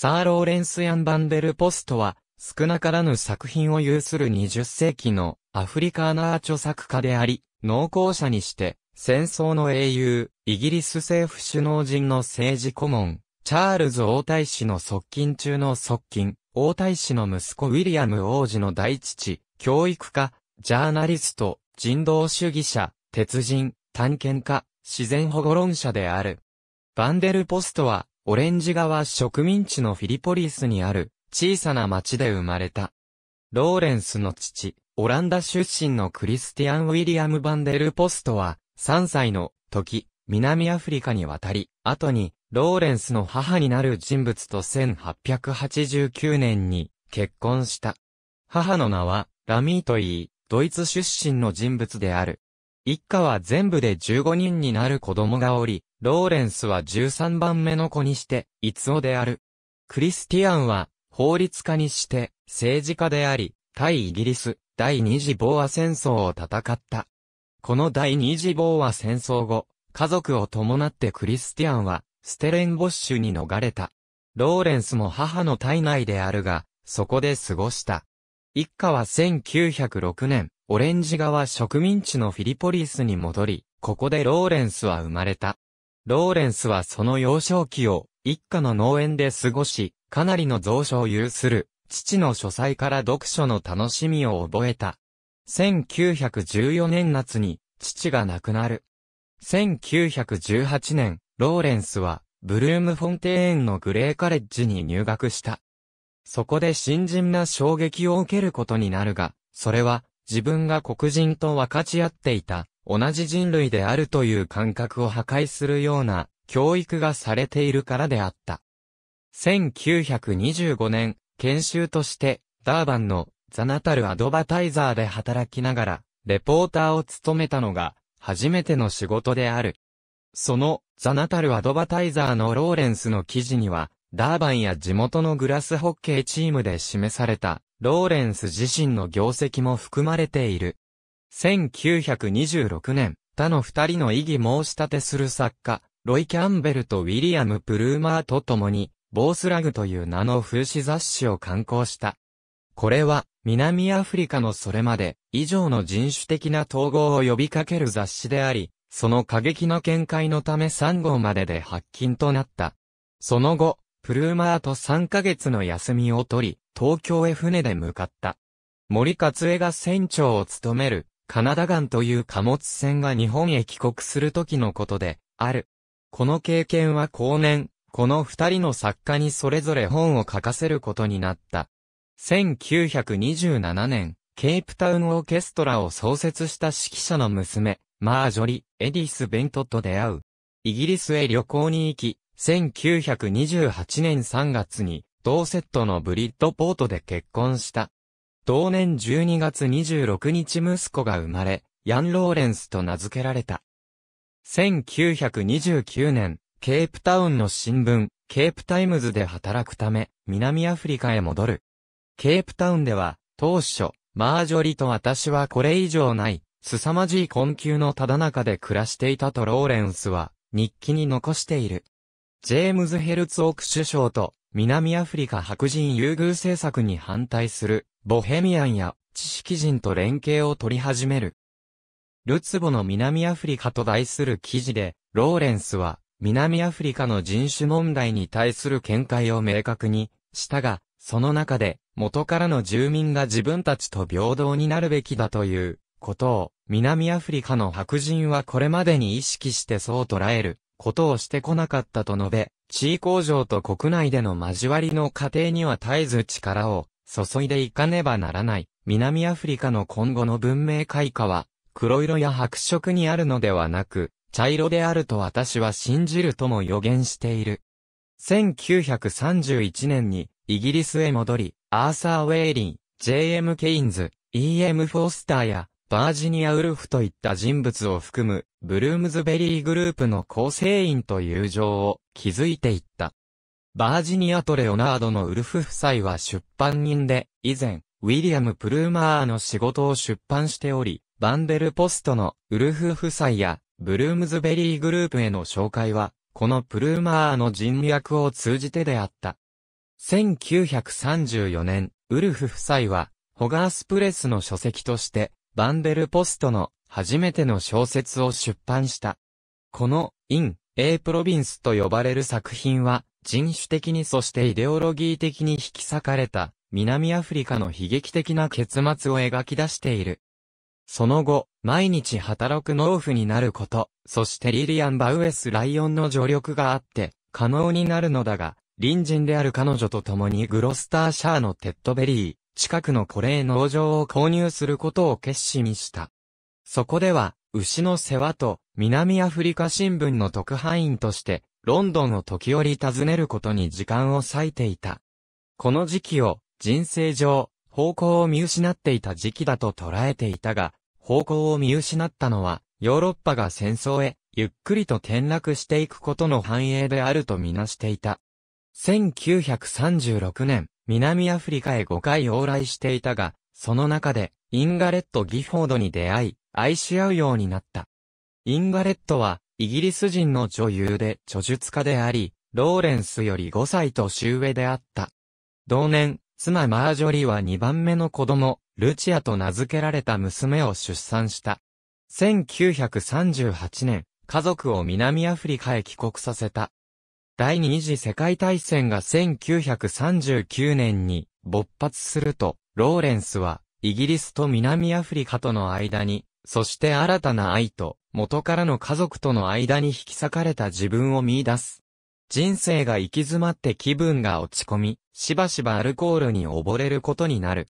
サー・ローレンス・ヤン・バンデル・ポストは、少なからぬ作品を有する20世紀のアフリカーナー著作家であり、農耕者にして、戦争の英雄、イギリス政府首脳陣の政治顧問、チャールズ王太子の側近中の側近、王太子の息子ウィリアム王子の大父、教育家、ジャーナリスト、人道主義者、鉄人、探検家、自然保護論者である。バンデルポストは、オレンジ川植民地のフィリポリスにある小さな町で生まれた。ローレンスの父、オランダ出身のクリスティアン・ウィリアム・バンデル・ポストは、3歳の時、南アフリカに渡り、後に、ローレンスの母になる人物と1889年に結婚した。母の名は、ラミーといい、ドイツ出身の人物である。一家は全部で15人になる子供がおり、ローレンスは13番目の子にして、いつおである。クリスティアンは、法律家にして、政治家であり、対イギリス、第二次ボーア戦争を戦った。この第二次ボーア戦争後、家族を伴ってクリスティアンは、ステレンボッシュに逃れた。ローレンスも母の体内であるが、そこで過ごした。一家は1906年、オレンジ側植民地のフィリポリスに戻り、ここでローレンスは生まれた。ローレンスはその幼少期を一家の農園で過ごし、かなりの蔵書を有する、父の書斎から読書の楽しみを覚えた。1914年夏に、父が亡くなる。1918年、ローレンスは、ブルームフォンテーンのグレーカレッジに入学した。そこで新人な衝撃を受けることになるが、それは、自分が黒人と分かち合っていた、同じ人類であるという感覚を破壊するような、教育がされているからであった。1925年、研修として、ダーバンのザナタルアドバタイザーで働きながら、レポーターを務めたのが、初めての仕事である。その、ザナタルアドバタイザーのローレンスの記事には、ダーバンや地元のグラスホッケーチームで示された、ローレンス自身の業績も含まれている。1926年、他の二人の異議申し立てする作家、ロイ・キャンベルとウィリアム・プルーマーと共に、ボースラグという名の風刺雑誌を刊行した。これは、南アフリカのそれまで、以上の人種的な統合を呼びかける雑誌であり、その過激な見解のため3号までで発禁となった。その後、プルーマーと3ヶ月の休みを取り、東京へ船で向かった。森勝恵が船長を務める、カナダガンという貨物船が日本へ帰国する時のことで、ある。この経験は後年、この二人の作家にそれぞれ本を書かせることになった。1927年、ケープタウンオーケストラを創設した指揮者の娘、マージョリ、エディス・ベントと出会う。イギリスへ旅行に行き、1928年3月に、同セットのブリッドポートで結婚した。同年12月26日息子が生まれ、ヤン・ローレンスと名付けられた。1929年、ケープタウンの新聞、ケープタイムズで働くため、南アフリカへ戻る。ケープタウンでは、当初、マージョリと私はこれ以上ない、凄まじい困窮のただ中で暮らしていたとローレンスは、日記に残している。ジェームズ・ヘルツオク首相と、南アフリカ白人優遇政策に反対する、ボヘミアンや、知識人と連携を取り始める。ルツボの南アフリカと題する記事で、ローレンスは、南アフリカの人種問題に対する見解を明確にしたが、その中で、元からの住民が自分たちと平等になるべきだということを、南アフリカの白人はこれまでに意識してそう捉えることをしてこなかったと述べ、地位向上と国内での交わりの過程には絶えず力を注いでいかねばならない。南アフリカの今後の文明開化は、黒色や白色にあるのではなく、茶色であると私は信じるとも予言している。1931年に、イギリスへ戻り、アーサー・ウェイリン、J.M. ケインズ、E.M. フォースターや、バージニア・ウルフといった人物を含む、ブルームズベリーグループの構成員と友情を築いていった。バージニアとレオナードのウルフ夫妻は出版人で、以前、ウィリアム・プルーマーの仕事を出版しており、バンデルポストのウルフ夫妻や、ブルームズベリーグループへの紹介は、このプルーマーの人脈を通じてであった。1934年、ウルフ夫妻は、ホガースプレスの書籍として、バンデルポストの初めての小説を出版した。この、イン、A プロビンスと呼ばれる作品は、人種的にそしてイデオロギー的に引き裂かれた、南アフリカの悲劇的な結末を描き出している。その後、毎日働く農夫になること、そしてリリアン・バウエス・ライオンの助力があって、可能になるのだが、隣人である彼女と共にグロスターシャーのテッドベリー、近くのコレー農場を購入することを決心した。そこでは、牛の世話と、南アフリカ新聞の特派員として、ロンドンを時折訪ねることに時間を割いていた。この時期を、人生上、方向を見失っていた時期だと捉えていたが、方向を見失ったのは、ヨーロッパが戦争へ、ゆっくりと転落していくことの反映であるとみなしていた。1936年、南アフリカへ5回往来していたが、その中で、インガレット・ギフォードに出会い、愛し合うようになった。インガレットは、イギリス人の女優で著述家であり、ローレンスより5歳年上であった。同年、妻マージョリーは2番目の子供、ルチアと名付けられた娘を出産した。1938年、家族を南アフリカへ帰国させた。第二次世界大戦が1939年に勃発すると、ローレンスは、イギリスと南アフリカとの間に、そして新たな愛と、元からの家族との間に引き裂かれた自分を見出す。人生が行き詰まって気分が落ち込み、しばしばアルコールに溺れることになる。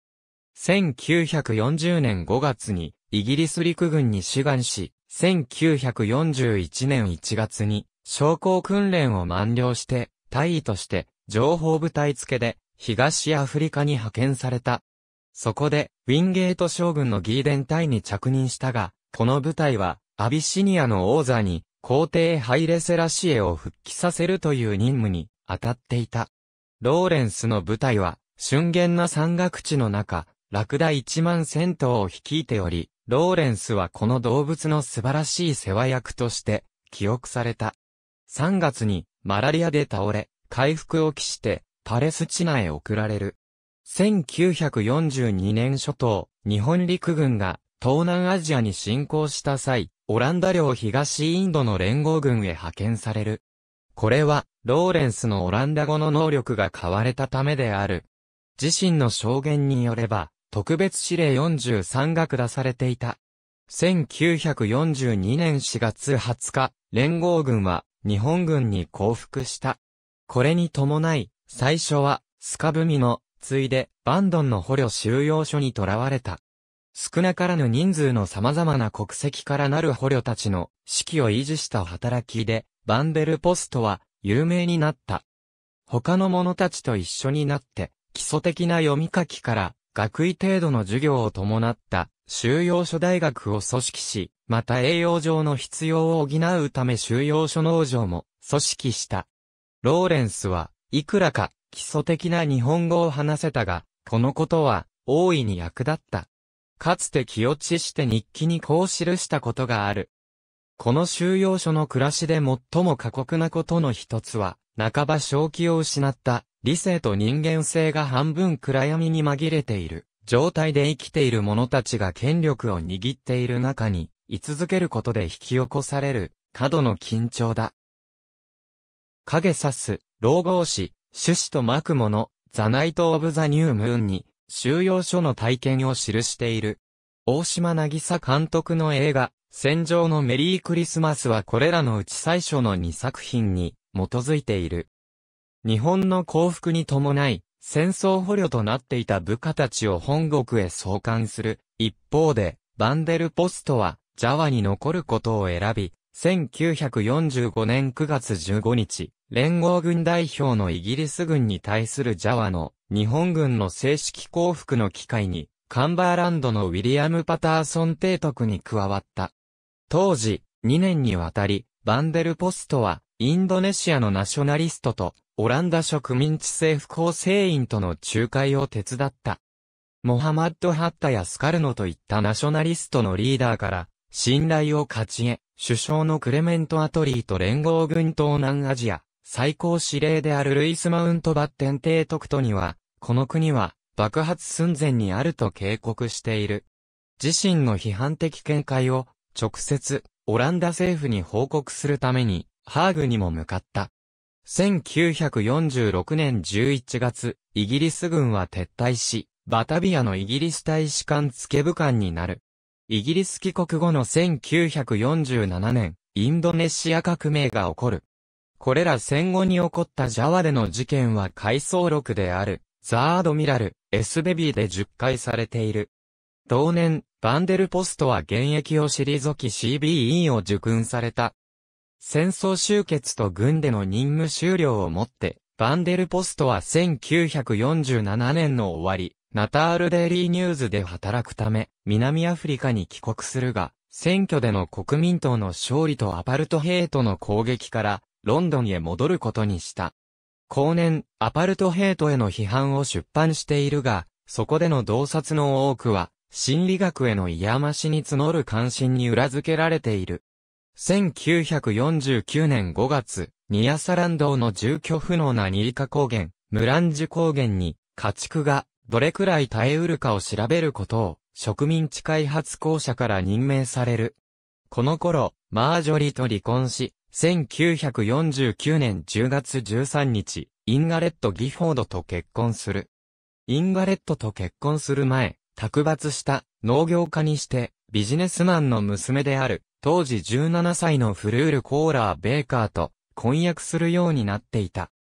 1940年5月に、イギリス陸軍に志願し、1941年1月に、昇降訓練を満了して、大尉として、情報部隊付けで、東アフリカに派遣された。そこで、ウィンゲート将軍のギーデン隊に着任したが、この部隊は、アビシニアの王座に、皇帝ハイレセラシエを復帰させるという任務に当たっていた。ローレンスの部隊は、瞬厳な山岳地の中、ラクダ1万戦闘を率いており、ローレンスはこの動物の素晴らしい世話役として、記憶された。3月にマラリアで倒れ、回復を期してパレスチナへ送られる。1942年初頭、日本陸軍が東南アジアに侵攻した際、オランダ領東インドの連合軍へ派遣される。これは、ローレンスのオランダ語の能力が買われたためである。自身の証言によれば、特別指令43が下されていた。1942年4月20日、連合軍は日本軍に降伏した。これに伴い、最初は、スカブミの、ついで、バンドンの捕虜収容所に囚われた。少なからぬ人数の様々な国籍からなる捕虜たちの士気を維持した働きで、バンデルポストは有名になった。他の者たちと一緒になって、基礎的な読み書きから、学位程度の授業を伴った収容所大学を組織し、また栄養上の必要を補うため収容所農場も組織した。ローレンスは、いくらか基礎的な日本語を話せたが、このことは大いに役立った。かつて気落ちして日記にこう記したことがある。この収容所の暮らしで最も過酷なことの一つは、半ば正気を失った理性と人間性が半分暗闇に紛れている状態で生きている者たちが権力を握っている中に、居続けることで引き起こされる、過度の緊張だ。影刺す、老豪士、趣旨と巻く者、ザナイト・オブ・ザ・ニュー・ムーンに、収容所の体験を記している。大島渚監督の映画、戦場のメリークリスマスはこれらのうち最初の2作品に基づいている。日本の幸福に伴い、戦争捕虜となっていた部下たちを本国へ送還する。一方で、バンデルポストは、ジャワに残ることを選び、1945年9月15日、連合軍代表のイギリス軍に対するジャワの日本軍の正式降伏の機会に、カンバーランドのウィリアム・パターソン提督に加わった。当時、2年にわたり、バンデルポストは、インドネシアのナショナリストと、オランダ植民地政府構成員との仲介を手伝った。モハマッド・ハッタやスカルノといったナショナリストのリーダーから、信頼を勝ち得、首相のクレメント・アトリーと連合軍東南アジア、最高司令であるルイス・マウント・バッテン提督とには、この国は、爆発寸前にあると警告している。自身の批判的見解を、直接、オランダ政府に報告するために、ハーグにも向かった。1946年11月、イギリス軍は撤退し、バタビアのイギリス大使館付部官になる。イギリス帰国後の1947年、インドネシア革命が起こる。これら戦後に起こったジャワでの事件は回想録である、ザードミラル、エスベビーで10回されている。同年、バンデルポストは現役を退き CB e を受訓された。戦争終結と軍での任務終了をもって、バンデルポストは1947年の終わり、ナタールデイリーニューズで働くため、南アフリカに帰国するが、選挙での国民党の勝利とアパルトヘイトの攻撃から、ロンドンへ戻ることにした。後年、アパルトヘイトへの批判を出版しているが、そこでの洞察の多くは、心理学への嫌ましに募る関心に裏付けられている。1949年5月、ニアサランドの住居不能なニリカ高原、ムランジュ高原に、家畜が、どれくらい耐えうるかを調べることを、植民地開発公社から任命される。この頃、マージョリと離婚し、1949年10月13日、インガレット・ギフォードと結婚する。インガレットと結婚する前、卓抜した農業家にしてビジネスマンの娘である当時17歳のフルール・コーラー・ベーカーと婚約するようになっていた。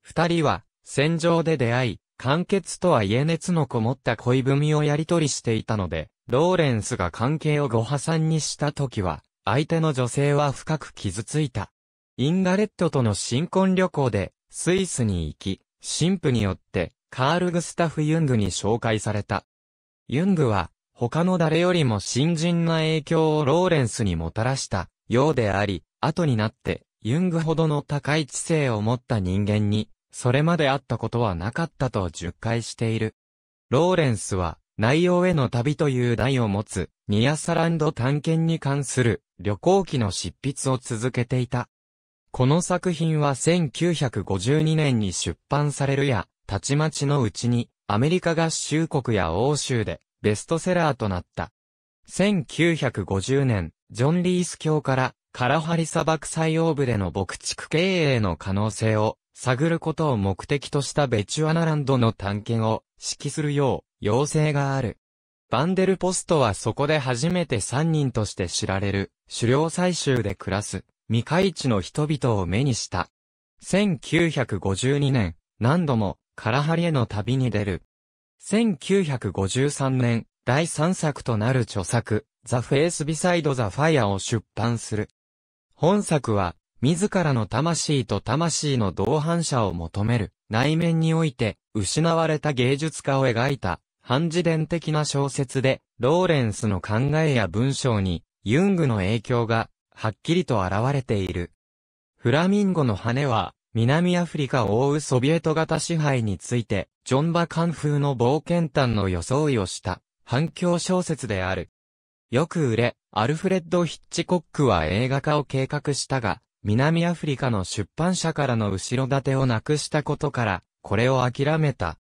二人は戦場で出会い、完結とは言え熱のこもった恋文をやり取りしていたので、ローレンスが関係をご破産にした時は、相手の女性は深く傷ついた。インガレットとの新婚旅行で、スイスに行き、神父によって、カール・グスタフ・ユングに紹介された。ユングは、他の誰よりも新人な影響をローレンスにもたらしたようであり、後になって、ユングほどの高い知性を持った人間に、それまで会ったことはなかったと述懐している。ローレンスは、内容への旅という題を持つ、ニアサランド探検に関する旅行記の執筆を続けていた。この作品は1952年に出版されるや、たちまちのうちにアメリカ合衆国や欧州でベストセラーとなった。1950年、ジョン・リース教からカラハリ砂漠採用部での牧畜経営の可能性を探ることを目的としたベチュアナランドの探検を指揮するよう要請がある。バンデルポストはそこで初めて3人として知られる狩猟採集で暮らす未開地の人々を目にした。1952年、何度もカラハリへの旅に出る。1953年、第3作となる著作、ザ・フェイス・ビサイド・ザ・ファイアを出版する。本作は、自らの魂と魂の同伴者を求める、内面において、失われた芸術家を描いた、半自伝的な小説で、ローレンスの考えや文章に、ユングの影響が、はっきりと現れている。フラミンゴの羽は、南アフリカを覆うソビエト型支配について、ジョン・バカン風の冒険譚の装いをした反響小説である。よく売れ、アルフレッド・ヒッチコックは映画化を計画したが、南アフリカの出版社からの後ろ盾をなくしたことから、これを諦めた。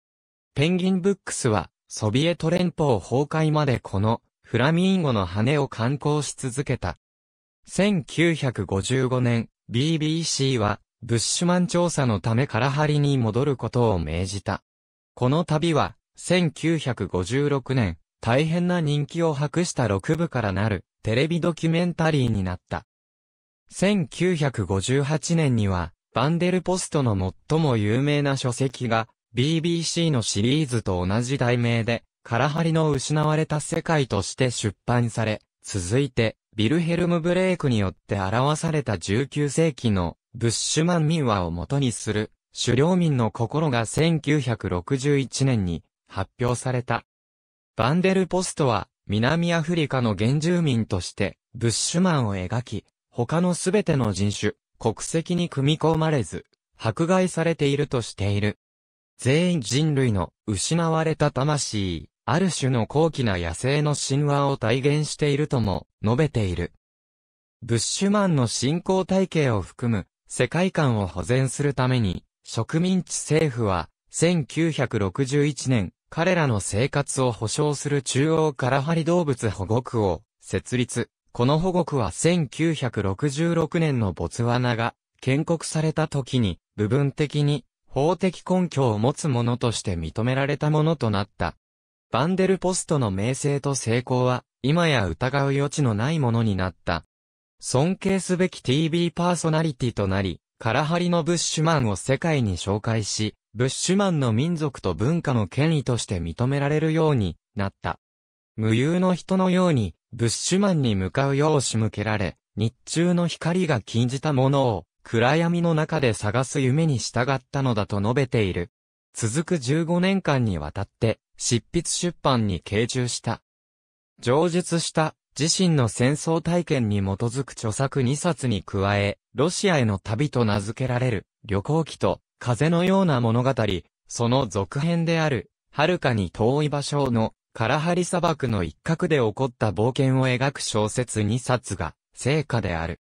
ペンギンブックスは、ソビエト連邦崩壊までこの、フラミンゴの羽を観行し続けた。1955年、BBC は、ブッシュマン調査のためカラハリに戻ることを命じた。この旅は、1956年、大変な人気を博した6部からなるテレビドキュメンタリーになった。1958年には、バンデルポストの最も有名な書籍が、BBC のシリーズと同じ題名で、カラハリの失われた世界として出版され、続いて、ビルヘルム・ブレイクによって表された19世紀のブッシュマン民話を元にする、狩猟民の心が1961年に発表された。バンデルポストは、南アフリカの原住民として、ブッシュマンを描き、他のすべての人種、国籍に組み込まれず、迫害されているとしている。全員人類の失われた魂、ある種の高貴な野生の神話を体現しているとも述べている。ブッシュマンの信仰体系を含む世界観を保全するために、植民地政府は、1961年、彼らの生活を保障する中央カラハリ動物保護区を設立。この保護区は1966年のボツワナが建国された時に部分的に法的根拠を持つものとして認められたものとなった。バンデルポストの名声と成功は今や疑う余地のないものになった。尊敬すべき TV パーソナリティとなり、カラハリのブッシュマンを世界に紹介し、ブッシュマンの民族と文化の権威として認められるようになった。無憂の人のように、ブッシュマンに向かうよう仕向けられ、日中の光が禁じたものを、暗闇の中で探す夢に従ったのだと述べている。続く15年間にわたって、執筆出版に傾注した。上述した自身の戦争体験に基づく著作2冊に加え、ロシアへの旅と名付けられる、旅行記と、風のような物語、その続編である、遥かに遠い場所の、カラハリ砂漠の一角で起こった冒険を描く小説2冊が、成果である。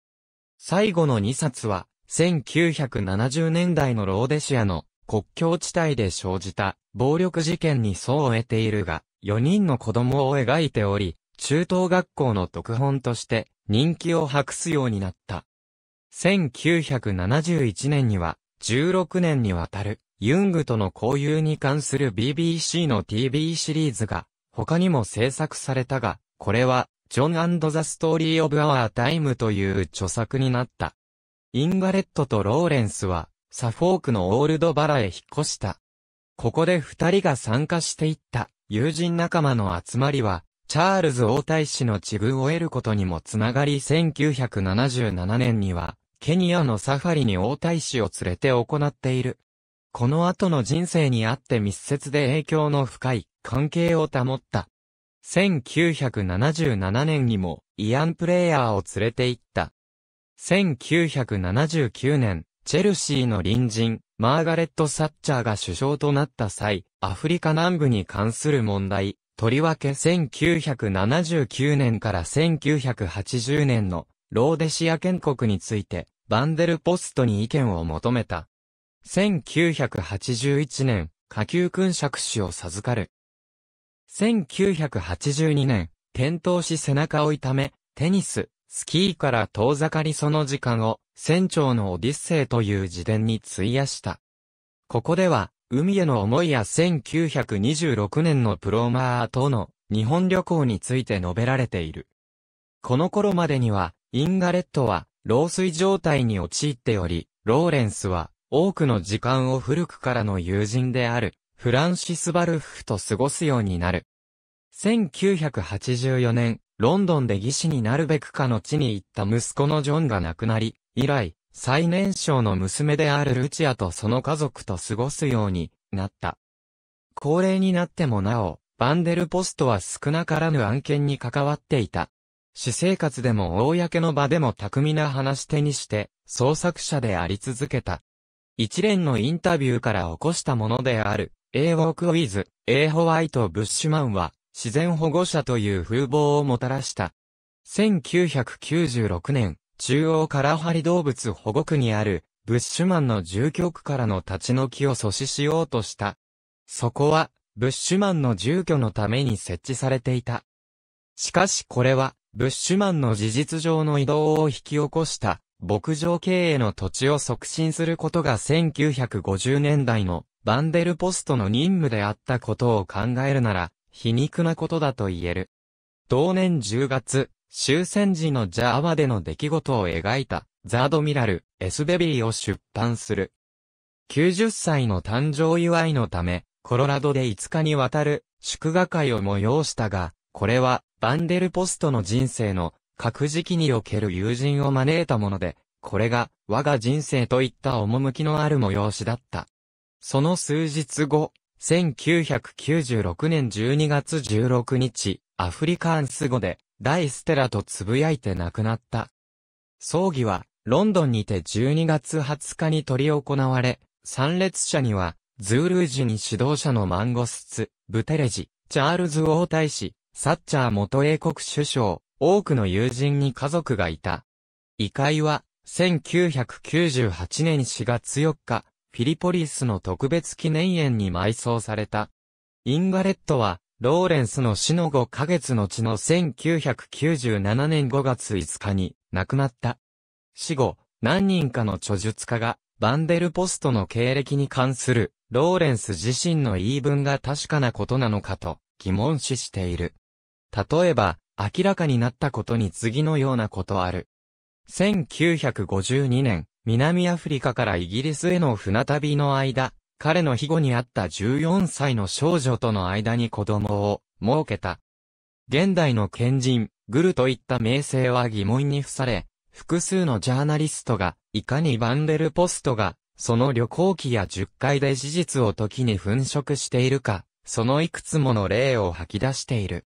最後の2冊は、1970年代のローデシアの国境地帯で生じた暴力事件に相を得ているが、4人の子供を描いており、中等学校の読本として人気を博すようになった。1971年には、16年にわたる、ユングとの交友に関する BBC の TV シリーズが、他にも制作されたが、これは、ジョンザ・ストーリー・オブ・アワー・タイムという著作になった。インガレットとローレンスは、サフォークのオールドバラへ引っ越した。ここで二人が参加していった友人仲間の集まりは、チャールズ王太子の地遇を得ることにもつながり1977年には、ケニアのサファリに王太子を連れて行っている。この後の人生にあって密接で影響の深い関係を保った。1977年にもイアン・プレイヤーを連れて行った。1979年、チェルシーの隣人、マーガレット・サッチャーが首相となった際、アフリカ南部に関する問題、とりわけ1979年から1980年のローデシア建国について、バンデルポストに意見を求めた。1981年、下級勲爵士を授かる。1982年、転倒し背中を痛め、テニス、スキーから遠ざかりその時間を、船長のオディッセイという自伝に費やした。ここでは、海への思いや1926年のプローマーとの日本旅行について述べられている。この頃までには、インガレットは、老衰状態に陥っており、ローレンスは、多くの時間を古くからの友人である、フランシス・バルフと過ごすようになる。1984年、ロンドンで技師になるべくかの地に行った息子のジョンが亡くなり、以来、最年少の娘であるルチアとその家族と過ごすようになった。高齢になってもなお、バンデルポストは少なからぬ案件に関わっていた。私生活でも公の場でも巧みな話し手にして、創作者であり続けた。一連のインタビューから起こしたものである、A ウォークウィズ、A ホワイト・ブッシュマンは、自然保護者という風貌をもたらした。1996年、中央カラハリ動物保護区にある、ブッシュマンの住居区からの立ち退きを阻止しようとした。そこは、ブッシュマンの住居のために設置されていた。しかしこれは、ブッシュマンの事実上の移動を引き起こした、牧場経営の土地を促進することが1950年代のバンデルポストの任務であったことを考えるなら、皮肉なことだと言える。同年10月、終戦時のジャーワでの出来事を描いた、ザードミラル、エスベビーを出版する。90歳の誕生祝いのため、コロラドで5日にわたる祝賀会を催したが、これは、バンデルポストの人生の、各時期における友人を招いたもので、これが、我が人生といった趣のある催しだった。その数日後、1996年12月16日、アフリカンス語で、大ステラとつぶやいて亡くなった。葬儀は、ロンドンにて12月20日に執り行われ、参列者には、ズールージに指導者のマンゴスツ、ブテレジ、チャールズ王太子、サッチャー元英国首相、多くの友人に家族がいた。遺会は、1998年4月4日、フィリポリスの特別記念園に埋葬された。インガレットは、ローレンスの死の5ヶ月後の1997年5月5日に亡くなった。死後、何人かの著述家が、バンデルポストの経歴に関する、ローレンス自身の言い分が確かなことなのかと、疑問視している。例えば、明らかになったことに次のようなことある。1952年、南アフリカからイギリスへの船旅の間、彼の庇護にあった14歳の少女との間に子供を設けた。現代の賢人、グルといった名声は疑問に付され、複数のジャーナリストが、いかにバンデルポストが、その旅行記や10回で事実を時に粉飾しているか、そのいくつもの例を吐き出している。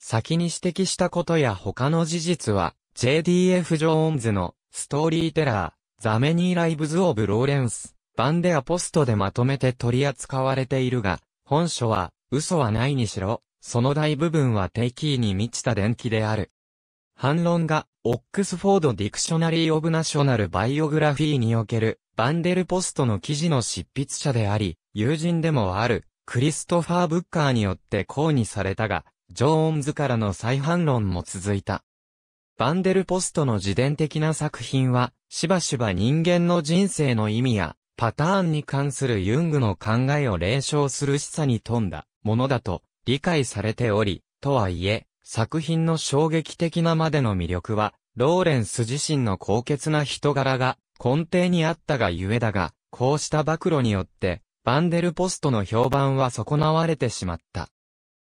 先に指摘したことや他の事実は、JDF ジョーンズの、ストーリーテラー、ザメニーライブズ・オブ・ローレンス、版でアポストでまとめて取り扱われているが、本書は、嘘はないにしろ、その大部分は定期に満ちた伝記である。反論が、オックスフォード・ディクショナリー・オブ・ナショナル・バイオグラフィーにおける、バンデルポストの記事の執筆者であり、友人でもある、クリストファー・ブッカーによって抗議されたが、ジョーンズからの再反論も続いた。バンデルポストの自伝的な作品は、しばしば人間の人生の意味や、パターンに関するユングの考えを冷笑する示唆に富んだものだと理解されており、とはいえ、作品の衝撃的なまでの魅力は、ローレンス自身の高潔な人柄が根底にあったがゆえだが、こうした暴露によって、バンデルポストの評判は損なわれてしまった。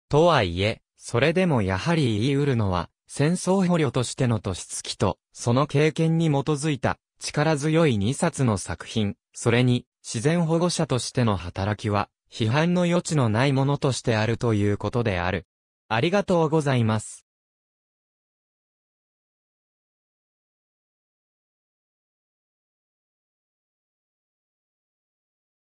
とはいえ、それでもやはり言い得るのは、戦争捕虜としての突月きと、その経験に基づいた力強い2冊の作品、それに、自然保護者としての働きは、批判の余地のないものとしてあるということである。ありがとうございます。